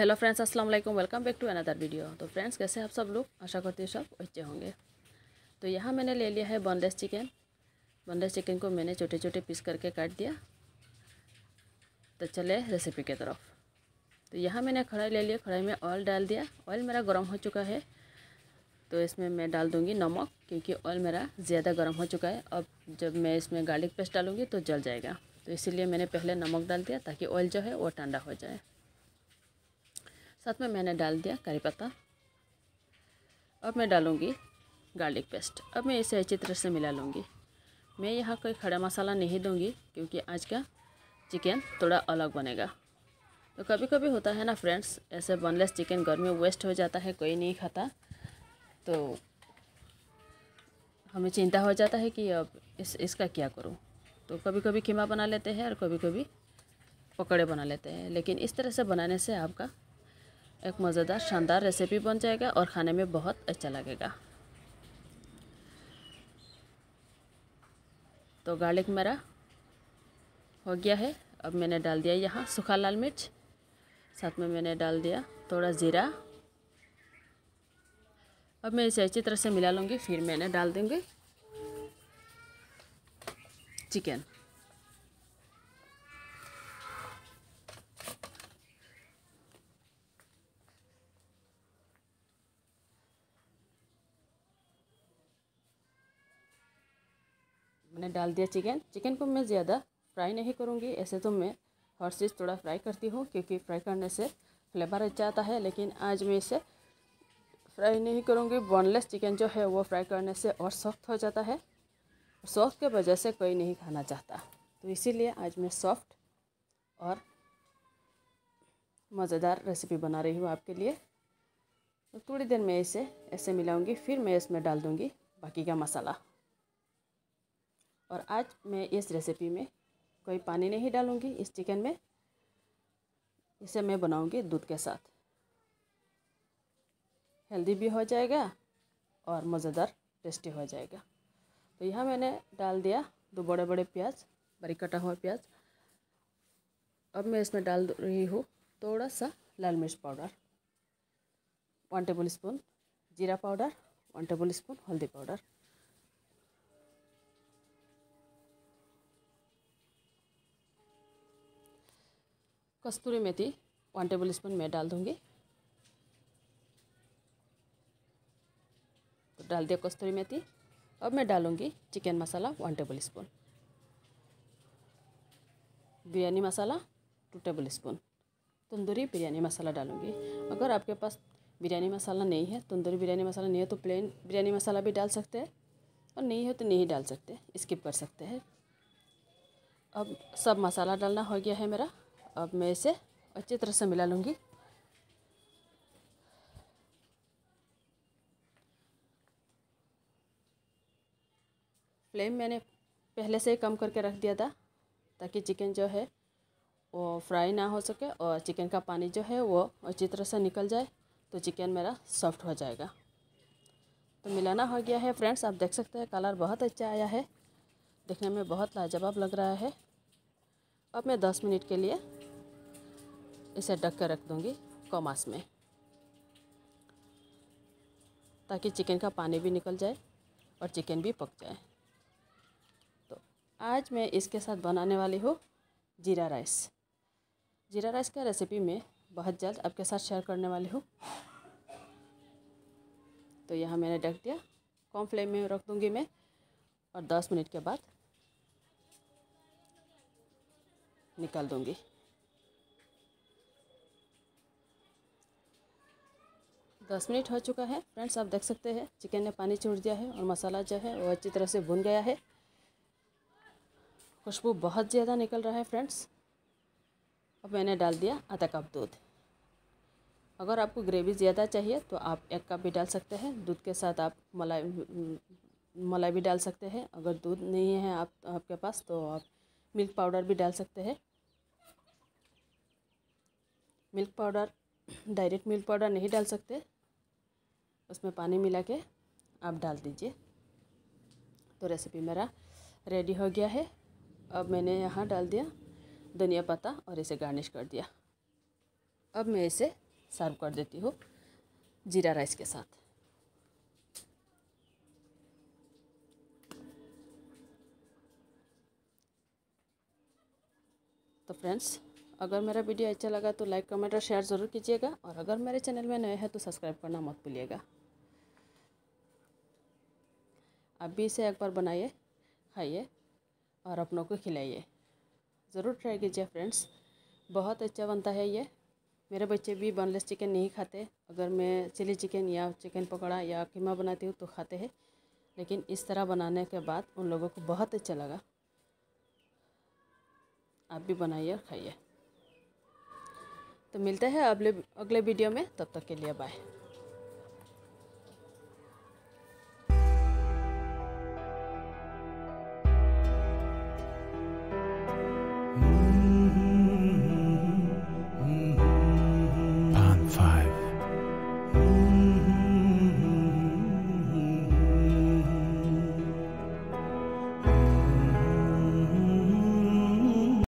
hello friends अस्सलाम वालेकुम welcome back to another video तो फ्रेंड्स कैसे आप सब लोग आशा करते हैं सब अच्छे होंगे तो यहाँ मैंने ले लिया है बोनलेस चिकन बोनलेस चिकन को मैंने छोटे छोटे पीस करके काट दिया तो चले रेसिपी की तरफ तो यहाँ मैंने कढ़ाई ले लिया कढ़ाई में ऑयल डाल दिया ऑयल मेरा गर्म हो चुका है तो इसमें मैं डाल दूँगी नमक क्योंकि ऑयल मेरा ज़्यादा गर्म हो चुका है अब जब मैं इसमें गार्लिक पेस्ट डालूँगी तो जल जाएगा तो इसीलिए मैंने पहले नमक डाल दिया ताकि ऑयल जो है वो ठंडा हो जाए साथ में मैंने डाल दिया करी पत्ता अब मैं डालूँगी गार्लिक पेस्ट अब मैं इसे अच्छी तरह से मिला लूँगी मैं यहाँ कोई खड़ा मसाला नहीं दूँगी क्योंकि आज का चिकन थोड़ा अलग बनेगा तो कभी कभी होता है ना फ्रेंड्स ऐसे बोनलेस चिकन घर में वेस्ट हो जाता है कोई नहीं खाता तो हमें चिंता हो जाता है कि अब इस इसका क्या करूँ तो कभी कभी खीमा बना लेते हैं और कभी कभी पकौड़े बना लेते हैं लेकिन इस तरह से बनाने से आपका एक मज़ेदार शानदार रेसिपी बन जाएगा और खाने में बहुत अच्छा लगेगा तो गार्लिक मेरा हो गया है अब मैंने डाल दिया यहाँ सूखा लाल मिर्च साथ में मैंने डाल दिया थोड़ा ज़ीरा अब मैं इसे अच्छी तरह से मिला लूँगी फिर मैंने डाल दूँगी चिकन मैंने डाल दिया चिकन चिकन को मैं ज़्यादा फ्राई नहीं करूँगी ऐसे तो मैं हर चीज़ थोड़ा फ्राई करती हूँ क्योंकि फ्राई करने से फ्लेवर अच्छा आता है लेकिन आज मैं इसे फ्राई नहीं करूँगी बोनलेस चिकन जो है वो फ्राई करने से और सॉफ्ट हो जाता है सॉफ्ट के वजह से कोई नहीं खाना चाहता तो इसीलिए आज मैं सॉफ्ट और मज़ेदार रेसिपी बना रही हूँ आपके लिए तो थोड़ी देर मैं इसे ऐसे मिलाऊंगी फिर मैं इसमें डाल दूँगी बाकी का मसाला और आज मैं इस रेसिपी में कोई पानी नहीं डालूँगी इस चिकन में इसे मैं बनाऊँगी दूध के साथ हेल्दी भी हो जाएगा और मज़ेदार टेस्टी हो जाएगा तो यहाँ मैंने डाल दिया दो बड़े बड़े प्याज बारीक कटा हुआ प्याज अब मैं इसमें डाल रही हूँ थोड़ा सा लाल मिर्च पाउडर वन टेबल स्पून जीरा पाउडर वन टेबल स्पून हल्दी पाउडर कस्तूरी मेथी वन टेबल स्पून मैं डाल दूँगी तो डाल दिया कस्तूरी मेथी अब मैं डालूँगी चिकन मसाला वन टेबल स्पून बिरयानी मसाला two tablespoon tandoori biryani मसाला डालूँगी अगर आपके पास बिरयानी मसाला नहीं है तंदूरी बिरयानी मसाला नहीं है तो प्लेन बिरयानी मसाला भी डाल सकते हैं और नहीं है तो नहीं डाल सकते स्किप कर सकते हैं अब सब मसाला डालना हो गया है मेरा अब मैं इसे अच्छी तरह से मिला लूँगी फ्लेम मैंने पहले से ही कम करके रख दिया था ताकि चिकन जो है वो फ्राई ना हो सके और चिकन का पानी जो है वो अच्छी तरह से निकल जाए तो चिकन मेरा सॉफ्ट हो जाएगा तो मिलाना हो गया है फ्रेंड्स आप देख सकते हैं कलर बहुत अच्छा आया है देखने में बहुत लाजवाब लग रहा है अब मैं दस मिनट के लिए इसे ढक कर रख दूँगी कॉमास में ताकि चिकन का पानी भी निकल जाए और चिकन भी पक जाए तो आज मैं इसके साथ बनाने वाली हूँ जीरा राइस जीरा राइस का रेसिपी मैं बहुत जल्द आपके साथ शेयर करने वाली हूँ तो यहाँ मैंने ढक दिया कम फ्लेम में रख दूँगी मैं और दस मिनट के बाद निकाल दूँगी दस मिनट हो चुका है फ्रेंड्स आप देख सकते हैं चिकन ने पानी छोड़ दिया है और मसाला जो है वो अच्छी तरह से भुन गया है खुशबू बहुत ज़्यादा निकल रहा है फ्रेंड्स अब मैंने डाल दिया आधा कप दूध अगर आपको ग्रेवी ज़्यादा चाहिए तो आप एक कप भी डाल सकते हैं दूध के साथ आप मलाई मलाई भी डाल सकते हैं अगर दूध नहीं है आप आपके पास तो आप मिल्क पाउडर भी डाल सकते हैं milk powder direct milk powder नहीं डाल सकते उसमें पानी मिला के आप डाल दीजिए तो रेसिपी मेरा रेडी हो गया है अब मैंने यहाँ डाल दिया धनिया पत्ता और इसे गार्निश कर दिया अब मैं इसे सर्व कर देती हूँ जीरा राइस के साथ तो फ्रेंड्स अगर मेरा वीडियो अच्छा लगा तो लाइक कमेंट और शेयर ज़रूर कीजिएगा और अगर मेरे चैनल में नए हैं तो सब्सक्राइब करना मत भूलिएगा आप भी इसे एक बार बनाइए खाइए और अपनों को खिलाइए ज़रूर ट्राई कीजिए फ्रेंड्स बहुत अच्छा बनता है ये मेरे बच्चे भी बोनलेस चिकन नहीं खाते अगर मैं चिली चिकन या चिकन पकौड़ा या कीमा बनाती हूँ तो खाते हैं लेकिन इस तरह बनाने के बाद उन लोगों को बहुत अच्छा लगा आप भी बनाइए और खाइए तो मिलते हैं अगले अगले वीडियो में तब तक के लिए बाय